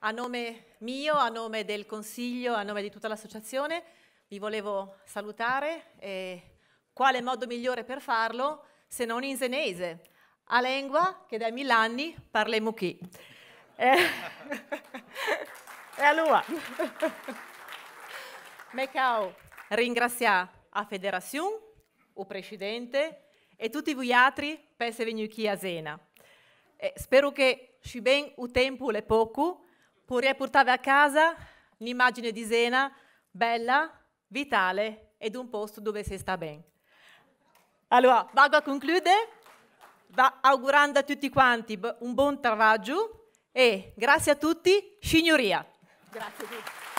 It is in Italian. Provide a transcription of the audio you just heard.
A nome mio, a nome del Consiglio, a nome di tutta l'Associazione, vi volevo salutare e quale modo migliore per farlo se non in senese, a lingua che da mil'anni parliamo qui. E, eh, e allora, Mecao ringrazia a Federazione, il Presidente e tutti voi altri per essere venuti qui a Zena. spero che, se ben il tempo è poco, Potrei portare a casa l'immagine di Zena, bella, vitale ed un posto dove si sta bene. Allora, vado a concludere va augurando a tutti quanti un buon travaglio e grazie a tutti, signoria. Grazie a tutti.